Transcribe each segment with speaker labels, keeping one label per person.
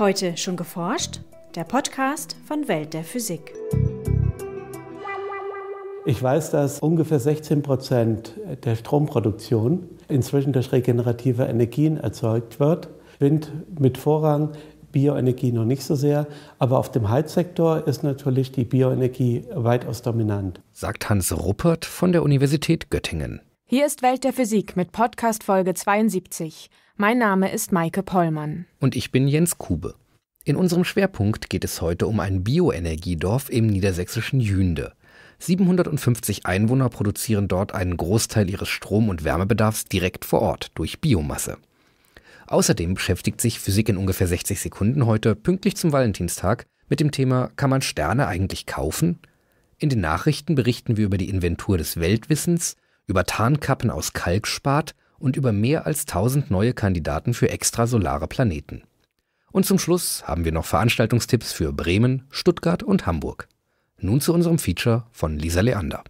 Speaker 1: Heute schon geforscht? Der Podcast von Welt der Physik.
Speaker 2: Ich weiß, dass ungefähr 16 Prozent der Stromproduktion inzwischen durch regenerative Energien erzeugt wird. Wind mit Vorrang, Bioenergie noch nicht so sehr, aber auf dem Heizsektor ist natürlich die Bioenergie weitaus dominant.
Speaker 3: Sagt Hans Ruppert von der Universität Göttingen.
Speaker 1: Hier ist Welt der Physik mit Podcast Folge 72. Mein Name ist Maike Pollmann.
Speaker 3: Und ich bin Jens Kube. In unserem Schwerpunkt geht es heute um ein Bioenergiedorf im niedersächsischen Jünde. 750 Einwohner produzieren dort einen Großteil ihres Strom- und Wärmebedarfs direkt vor Ort durch Biomasse. Außerdem beschäftigt sich Physik in ungefähr 60 Sekunden heute pünktlich zum Valentinstag mit dem Thema Kann man Sterne eigentlich kaufen? In den Nachrichten berichten wir über die Inventur des Weltwissens über Tarnkappen aus Kalkspat und über mehr als 1000 neue Kandidaten für extrasolare Planeten. Und zum Schluss haben wir noch Veranstaltungstipps für Bremen, Stuttgart und Hamburg. Nun zu unserem Feature von Lisa Leander.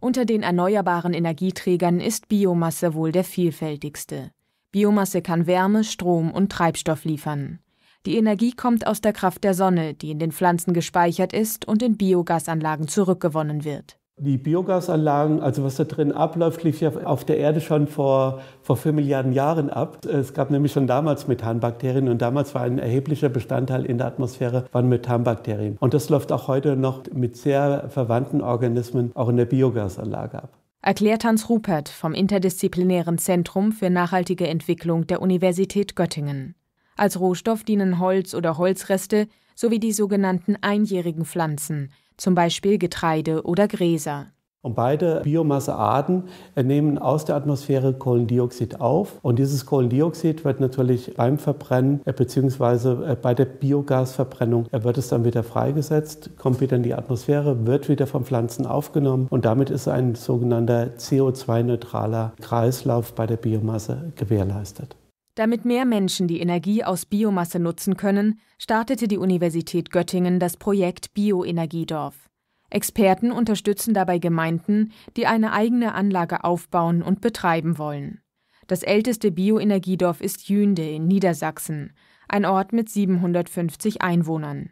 Speaker 1: Unter den erneuerbaren Energieträgern ist Biomasse wohl der vielfältigste. Biomasse kann Wärme, Strom und Treibstoff liefern. Die Energie kommt aus der Kraft der Sonne, die in den Pflanzen gespeichert ist und in Biogasanlagen zurückgewonnen wird.
Speaker 2: Die Biogasanlagen, also was da drin abläuft, lief ja auf der Erde schon vor, vor 4 Milliarden Jahren ab. Es gab nämlich schon damals Methanbakterien und damals war ein erheblicher Bestandteil in der Atmosphäre von Methanbakterien. Und das läuft auch heute noch mit sehr verwandten Organismen auch in der Biogasanlage ab.
Speaker 1: Erklärt Hans Rupert vom Interdisziplinären Zentrum für nachhaltige Entwicklung der Universität Göttingen. Als Rohstoff dienen Holz oder Holzreste sowie die sogenannten einjährigen Pflanzen, zum Beispiel Getreide oder Gräser.
Speaker 2: Und beide Biomassearten nehmen aus der Atmosphäre Kohlendioxid auf. Und dieses Kohlendioxid wird natürlich beim Verbrennen äh, bzw. Äh, bei der Biogasverbrennung äh, wird es dann wieder freigesetzt, kommt wieder in die Atmosphäre, wird wieder von Pflanzen aufgenommen. Und damit ist ein sogenannter CO2-neutraler Kreislauf bei der Biomasse gewährleistet.
Speaker 1: Damit mehr Menschen die Energie aus Biomasse nutzen können, startete die Universität Göttingen das Projekt Bioenergiedorf. Experten unterstützen dabei Gemeinden, die eine eigene Anlage aufbauen und betreiben wollen. Das älteste Bioenergiedorf ist Jünde in Niedersachsen, ein Ort mit 750 Einwohnern.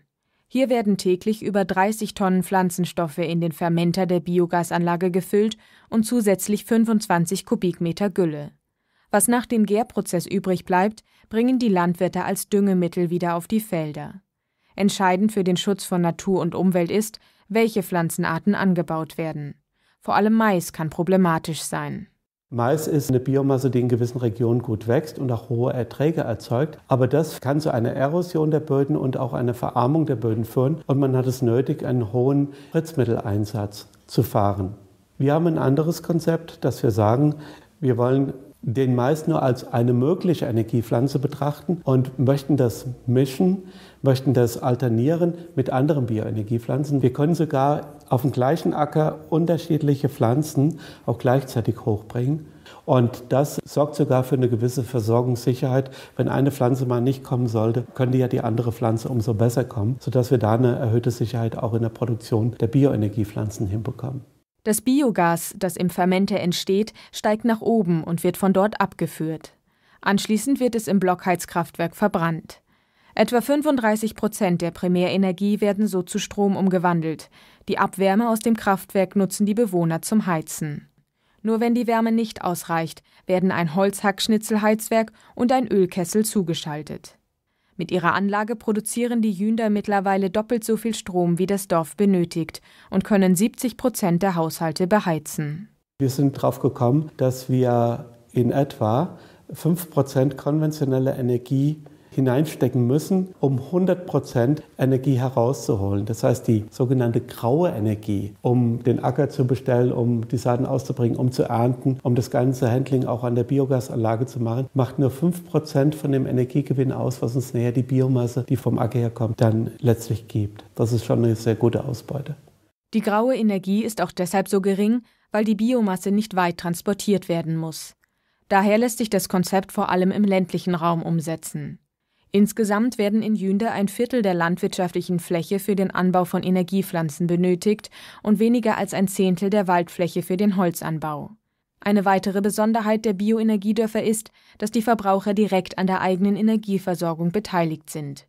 Speaker 1: Hier werden täglich über 30 Tonnen Pflanzenstoffe in den Fermenter der Biogasanlage gefüllt und zusätzlich 25 Kubikmeter Gülle. Was nach dem Gärprozess übrig bleibt, bringen die Landwirte als Düngemittel wieder auf die Felder. Entscheidend für den Schutz von Natur und Umwelt ist, welche Pflanzenarten angebaut werden. Vor allem Mais kann problematisch sein.
Speaker 2: Mais ist eine Biomasse, die in gewissen Regionen gut wächst und auch hohe Erträge erzeugt. Aber das kann zu einer Erosion der Böden und auch einer Verarmung der Böden führen. Und man hat es nötig, einen hohen Spritzmitteleinsatz zu fahren. Wir haben ein anderes Konzept, dass wir sagen, wir wollen den meist nur als eine mögliche Energiepflanze betrachten und möchten das mischen, möchten das alternieren mit anderen Bioenergiepflanzen. Wir können sogar auf dem gleichen Acker unterschiedliche Pflanzen auch gleichzeitig hochbringen. Und das sorgt sogar für eine gewisse Versorgungssicherheit. Wenn eine Pflanze mal nicht kommen sollte, könnte ja die andere Pflanze umso besser kommen, sodass wir da eine erhöhte Sicherheit auch in der Produktion der Bioenergiepflanzen hinbekommen.
Speaker 1: Das Biogas, das im Fermente entsteht, steigt nach oben und wird von dort abgeführt. Anschließend wird es im Blockheizkraftwerk verbrannt. Etwa 35 Prozent der Primärenergie werden so zu Strom umgewandelt. Die Abwärme aus dem Kraftwerk nutzen die Bewohner zum Heizen. Nur wenn die Wärme nicht ausreicht, werden ein Holzhackschnitzelheizwerk und ein Ölkessel zugeschaltet. Mit ihrer Anlage produzieren die Jünder mittlerweile doppelt so viel Strom, wie das Dorf benötigt, und können 70 Prozent der Haushalte beheizen.
Speaker 2: Wir sind darauf gekommen, dass wir in etwa 5 Prozent konventionelle Energie hineinstecken müssen, um 100 Energie herauszuholen. Das heißt, die sogenannte graue Energie, um den Acker zu bestellen, um die Saaten auszubringen, um zu ernten, um das ganze Handling auch an der Biogasanlage zu machen, macht nur 5 von dem Energiegewinn aus, was uns näher die Biomasse, die vom Acker herkommt, dann letztlich gibt. Das ist schon eine sehr gute Ausbeute.
Speaker 1: Die graue Energie ist auch deshalb so gering, weil die Biomasse nicht weit transportiert werden muss. Daher lässt sich das Konzept vor allem im ländlichen Raum umsetzen. Insgesamt werden in Jünde ein Viertel der landwirtschaftlichen Fläche für den Anbau von Energiepflanzen benötigt und weniger als ein Zehntel der Waldfläche für den Holzanbau. Eine weitere Besonderheit der Bioenergiedörfer ist, dass die Verbraucher direkt an der eigenen Energieversorgung beteiligt sind.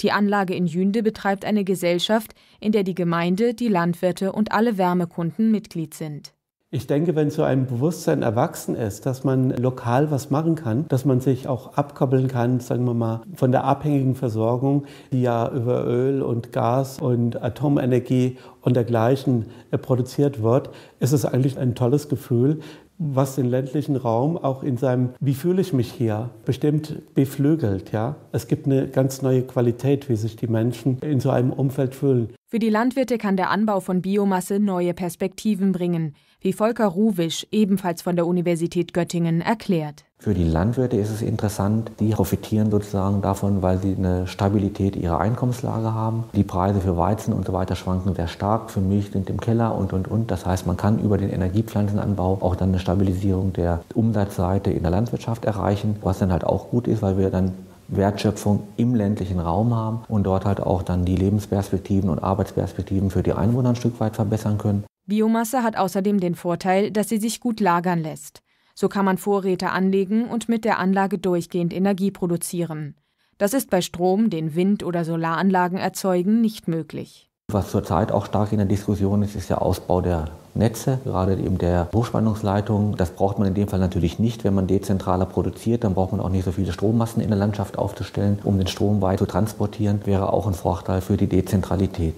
Speaker 1: Die Anlage in Jünde betreibt eine Gesellschaft, in der die Gemeinde, die Landwirte und alle Wärmekunden Mitglied sind
Speaker 2: ich denke, wenn so ein Bewusstsein erwachsen ist, dass man lokal was machen kann, dass man sich auch abkoppeln kann, sagen wir mal, von der abhängigen Versorgung, die ja über Öl und Gas und Atomenergie und dergleichen äh, produziert wird, ist es eigentlich ein tolles Gefühl, was den ländlichen Raum auch in seinem Wie fühle ich mich hier bestimmt beflügelt. Ja? Es gibt eine ganz neue Qualität, wie sich die Menschen in so einem Umfeld fühlen.
Speaker 1: Für die Landwirte kann der Anbau von Biomasse neue Perspektiven bringen wie Volker Ruwisch, ebenfalls von der Universität Göttingen, erklärt.
Speaker 2: Für die Landwirte ist es interessant, die profitieren sozusagen davon, weil sie eine Stabilität ihrer Einkommenslage haben. Die Preise für Weizen und so weiter schwanken sehr stark, für Milch sind im Keller und und und. Das heißt, man kann über den Energiepflanzenanbau auch dann eine Stabilisierung der Umsatzseite in der Landwirtschaft erreichen, was dann halt auch gut ist, weil wir dann Wertschöpfung im ländlichen Raum haben und dort halt auch dann die Lebensperspektiven und Arbeitsperspektiven für die Einwohner ein Stück weit verbessern können.
Speaker 1: Biomasse hat außerdem den Vorteil, dass sie sich gut lagern lässt. So kann man Vorräte anlegen und mit der Anlage durchgehend Energie produzieren. Das ist bei Strom, den Wind- oder Solaranlagen erzeugen, nicht möglich.
Speaker 2: Was zurzeit auch stark in der Diskussion ist, ist der Ausbau der Netze, gerade eben der Hochspannungsleitungen. Das braucht man in dem Fall natürlich nicht, wenn man dezentraler produziert. Dann braucht man auch nicht so viele Strommassen in der Landschaft aufzustellen, um den Strom weit zu transportieren. Wäre auch ein Vorteil für die Dezentralität.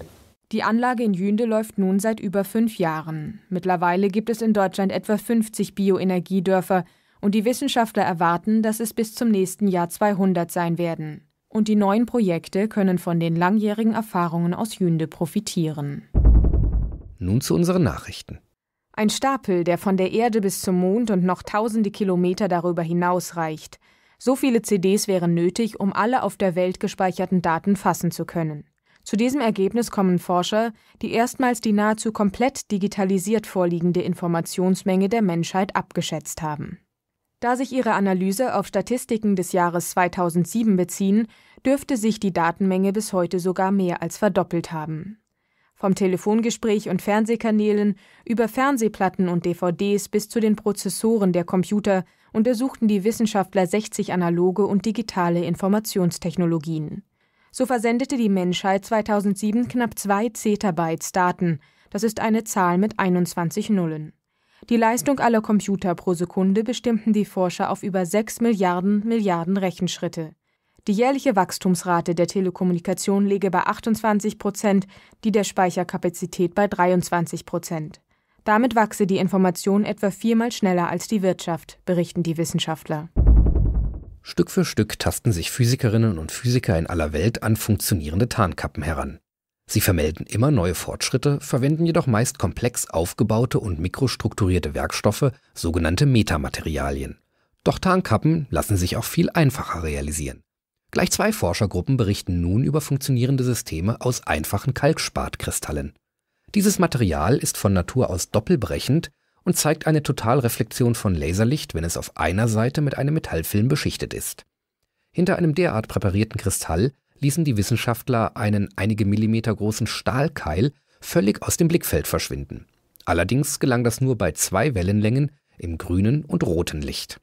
Speaker 1: Die Anlage in Jünde läuft nun seit über fünf Jahren. Mittlerweile gibt es in Deutschland etwa 50 Bioenergiedörfer und die Wissenschaftler erwarten, dass es bis zum nächsten Jahr 200 sein werden. Und die neuen Projekte können von den langjährigen Erfahrungen aus Jünde profitieren.
Speaker 3: Nun zu unseren Nachrichten.
Speaker 1: Ein Stapel, der von der Erde bis zum Mond und noch tausende Kilometer darüber hinaus reicht. So viele CDs wären nötig, um alle auf der Welt gespeicherten Daten fassen zu können. Zu diesem Ergebnis kommen Forscher, die erstmals die nahezu komplett digitalisiert vorliegende Informationsmenge der Menschheit abgeschätzt haben. Da sich ihre Analyse auf Statistiken des Jahres 2007 beziehen, dürfte sich die Datenmenge bis heute sogar mehr als verdoppelt haben. Vom Telefongespräch und Fernsehkanälen über Fernsehplatten und DVDs bis zu den Prozessoren der Computer untersuchten die Wissenschaftler 60 analoge und digitale Informationstechnologien. So versendete die Menschheit 2007 knapp zwei Zettabytes Daten. Das ist eine Zahl mit 21 Nullen. Die Leistung aller Computer pro Sekunde bestimmten die Forscher auf über 6 Milliarden Milliarden Rechenschritte. Die jährliche Wachstumsrate der Telekommunikation läge bei 28 Prozent, die der Speicherkapazität bei 23 Prozent. Damit wachse die Information etwa viermal schneller als die Wirtschaft, berichten die Wissenschaftler.
Speaker 3: Stück für Stück tasten sich Physikerinnen und Physiker in aller Welt an funktionierende Tarnkappen heran. Sie vermelden immer neue Fortschritte, verwenden jedoch meist komplex aufgebaute und mikrostrukturierte Werkstoffe, sogenannte Metamaterialien. Doch Tarnkappen lassen sich auch viel einfacher realisieren. Gleich zwei Forschergruppen berichten nun über funktionierende Systeme aus einfachen Kalkspatkristallen. Dieses Material ist von Natur aus doppelbrechend und zeigt eine Totalreflexion von Laserlicht, wenn es auf einer Seite mit einem Metallfilm beschichtet ist. Hinter einem derart präparierten Kristall ließen die Wissenschaftler einen einige Millimeter großen Stahlkeil völlig aus dem Blickfeld verschwinden. Allerdings gelang das nur bei zwei Wellenlängen im grünen und roten Licht.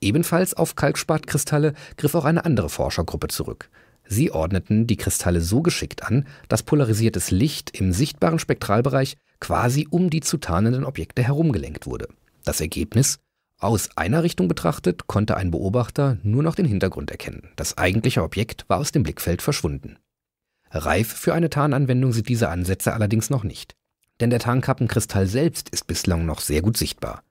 Speaker 3: Ebenfalls auf Kalkspatkristalle griff auch eine andere Forschergruppe zurück. Sie ordneten die Kristalle so geschickt an, dass polarisiertes Licht im sichtbaren Spektralbereich quasi um die zu tarnenden Objekte herumgelenkt wurde. Das Ergebnis? Aus einer Richtung betrachtet konnte ein Beobachter nur noch den Hintergrund erkennen. Das eigentliche Objekt war aus dem Blickfeld verschwunden. Reif für eine Tarnanwendung sind diese Ansätze allerdings noch nicht. Denn der Tarnkappenkristall selbst ist bislang noch sehr gut sichtbar.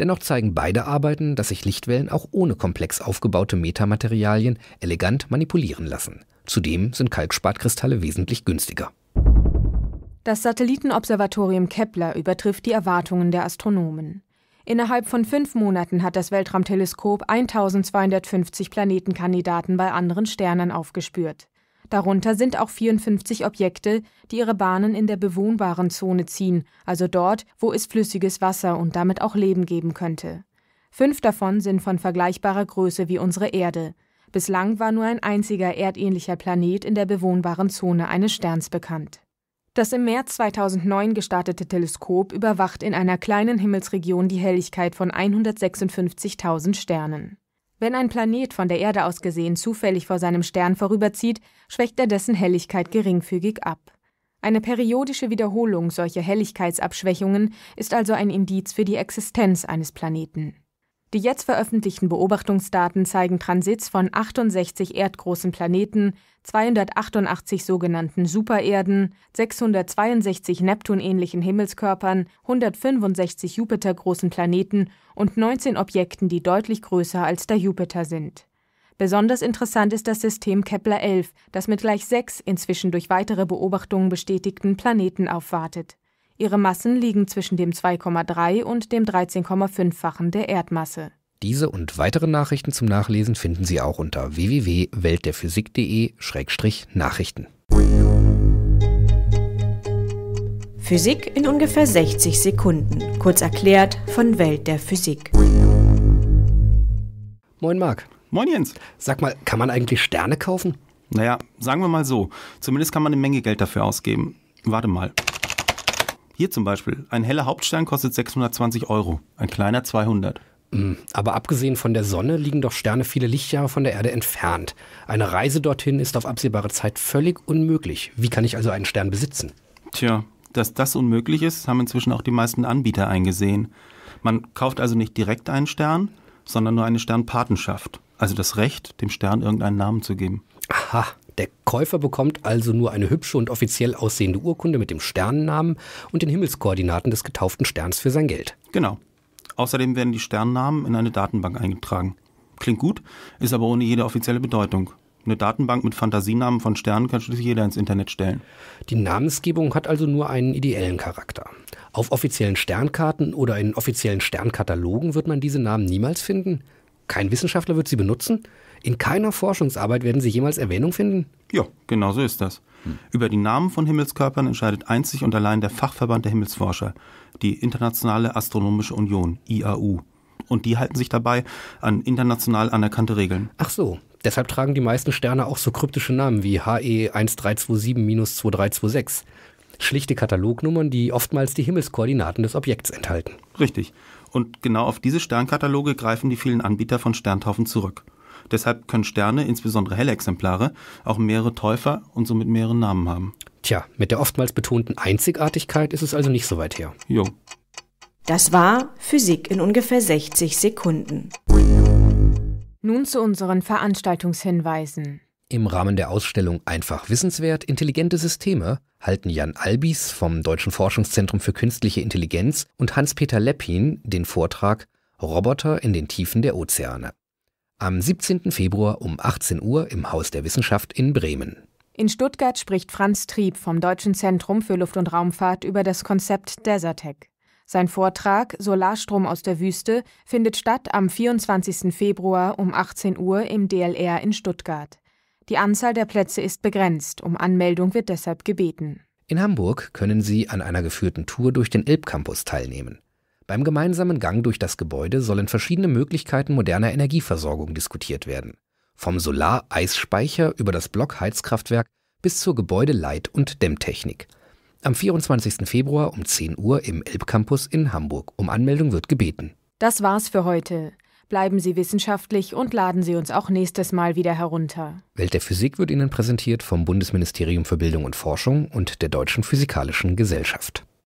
Speaker 3: Dennoch zeigen beide Arbeiten, dass sich Lichtwellen auch ohne komplex aufgebaute Metamaterialien elegant manipulieren lassen. Zudem sind Kalkspatkristalle wesentlich günstiger.
Speaker 1: Das Satellitenobservatorium Kepler übertrifft die Erwartungen der Astronomen. Innerhalb von fünf Monaten hat das Weltraumteleskop 1250 Planetenkandidaten bei anderen Sternen aufgespürt. Darunter sind auch 54 Objekte, die ihre Bahnen in der bewohnbaren Zone ziehen, also dort, wo es flüssiges Wasser und damit auch Leben geben könnte. Fünf davon sind von vergleichbarer Größe wie unsere Erde. Bislang war nur ein einziger erdähnlicher Planet in der bewohnbaren Zone eines Sterns bekannt. Das im März 2009 gestartete Teleskop überwacht in einer kleinen Himmelsregion die Helligkeit von 156.000 Sternen. Wenn ein Planet von der Erde aus gesehen zufällig vor seinem Stern vorüberzieht, schwächt er dessen Helligkeit geringfügig ab. Eine periodische Wiederholung solcher Helligkeitsabschwächungen ist also ein Indiz für die Existenz eines Planeten. Die jetzt veröffentlichten Beobachtungsdaten zeigen Transits von 68 erdgroßen Planeten, 288 sogenannten Supererden, 662 Neptunähnlichen Himmelskörpern, 165 Jupitergroßen Planeten und 19 Objekten, die deutlich größer als der Jupiter sind. Besonders interessant ist das System Kepler 11, das mit gleich sechs inzwischen durch weitere Beobachtungen bestätigten Planeten aufwartet. Ihre Massen liegen zwischen dem 2,3 und dem 13,5-fachen der Erdmasse.
Speaker 3: Diese und weitere Nachrichten zum Nachlesen finden Sie auch unter www.weltderphysik.de-nachrichten.
Speaker 1: Physik in ungefähr 60 Sekunden. Kurz erklärt von Welt der Physik.
Speaker 3: Moin Marc. Moin Jens. Sag mal, kann man eigentlich Sterne kaufen? Naja, sagen wir
Speaker 4: mal so. Zumindest kann man eine Menge Geld dafür ausgeben. Warte mal. Hier zum Beispiel,
Speaker 3: ein heller Hauptstern kostet 620 Euro, ein kleiner 200. Mm, aber abgesehen von der Sonne liegen doch Sterne viele Lichtjahre von der Erde entfernt. Eine Reise dorthin ist auf absehbare Zeit völlig unmöglich. Wie kann ich also einen Stern besitzen?
Speaker 4: Tja, dass das unmöglich ist, haben inzwischen auch die meisten Anbieter eingesehen. Man kauft also nicht direkt einen Stern, sondern nur eine
Speaker 3: Sternpatenschaft. Also das Recht, dem Stern irgendeinen Namen zu geben. Aha, der Käufer bekommt also nur eine hübsche und offiziell aussehende Urkunde mit dem Sternennamen und den Himmelskoordinaten des getauften Sterns für sein Geld.
Speaker 4: Genau. Außerdem werden die Sternennamen in eine Datenbank eingetragen. Klingt gut, ist aber ohne jede offizielle Bedeutung. Eine Datenbank mit Fantasienamen von Sternen
Speaker 3: kann schließlich jeder ins Internet stellen. Die Namensgebung hat also nur einen ideellen Charakter. Auf offiziellen Sternkarten oder in offiziellen Sternkatalogen wird man diese Namen niemals finden. Kein Wissenschaftler wird sie benutzen. In keiner Forschungsarbeit werden sie jemals Erwähnung finden? Ja,
Speaker 4: genau so ist das. Über die Namen von Himmelskörpern entscheidet einzig und allein der Fachverband der Himmelsforscher, die Internationale Astronomische Union, IAU. Und die halten sich dabei an international anerkannte Regeln.
Speaker 3: Ach so, deshalb tragen die meisten Sterne auch so kryptische Namen wie HE1327-2326. Schlichte Katalognummern, die oftmals die Himmelskoordinaten des Objekts enthalten. Richtig. Und genau auf diese Sternkataloge greifen die vielen Anbieter
Speaker 4: von Sterntaufen zurück. Deshalb können Sterne, insbesondere helle Exemplare, auch mehrere Täufer
Speaker 3: und somit mehrere Namen haben. Tja, mit der oftmals betonten Einzigartigkeit ist es also nicht so weit her. Jo.
Speaker 1: Das war Physik in ungefähr 60 Sekunden. Nun zu unseren Veranstaltungshinweisen.
Speaker 3: Im Rahmen der Ausstellung Einfach Wissenswert Intelligente Systeme halten Jan Albis vom Deutschen Forschungszentrum für Künstliche Intelligenz und Hans-Peter Leppin den Vortrag Roboter in den Tiefen der Ozeane am 17. Februar um 18 Uhr im Haus der Wissenschaft in Bremen.
Speaker 1: In Stuttgart spricht Franz Trieb vom Deutschen Zentrum für Luft- und Raumfahrt über das Konzept Desertec. Sein Vortrag Solarstrom aus der Wüste findet statt am 24. Februar um 18 Uhr im DLR in Stuttgart. Die Anzahl der Plätze ist begrenzt, um Anmeldung wird deshalb gebeten.
Speaker 3: In Hamburg können Sie an einer geführten Tour durch den Elbcampus teilnehmen. Beim gemeinsamen Gang durch das Gebäude sollen verschiedene Möglichkeiten moderner Energieversorgung diskutiert werden. Vom Solar-Eisspeicher über das Blockheizkraftwerk bis zur Gebäudeleit- und Dämmtechnik. Am 24. Februar um 10 Uhr im Elbcampus in Hamburg. Um Anmeldung wird gebeten.
Speaker 1: Das war's für heute. Bleiben Sie wissenschaftlich und laden Sie uns auch nächstes Mal wieder herunter.
Speaker 3: Welt der Physik wird Ihnen präsentiert vom Bundesministerium für Bildung und Forschung und der Deutschen Physikalischen Gesellschaft.